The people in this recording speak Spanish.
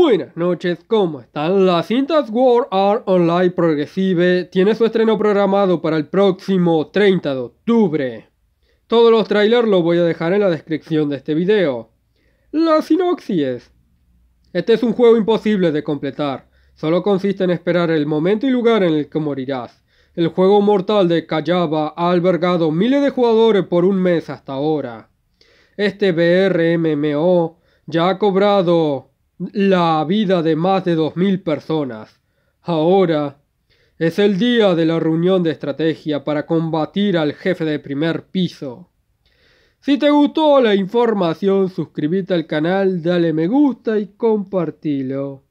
Buenas noches, ¿cómo están? Las cintas War Art Online Progressive tiene su estreno programado para el próximo 30 de octubre. Todos los trailers los voy a dejar en la descripción de este video. Las sinoxies Este es un juego imposible de completar. Solo consiste en esperar el momento y lugar en el que morirás. El juego mortal de Callaba ha albergado miles de jugadores por un mes hasta ahora. Este BRMMO ya ha cobrado la vida de más de 2.000 personas. Ahora es el día de la reunión de estrategia para combatir al jefe de primer piso. Si te gustó la información, suscríbete al canal, dale me gusta y compartilo.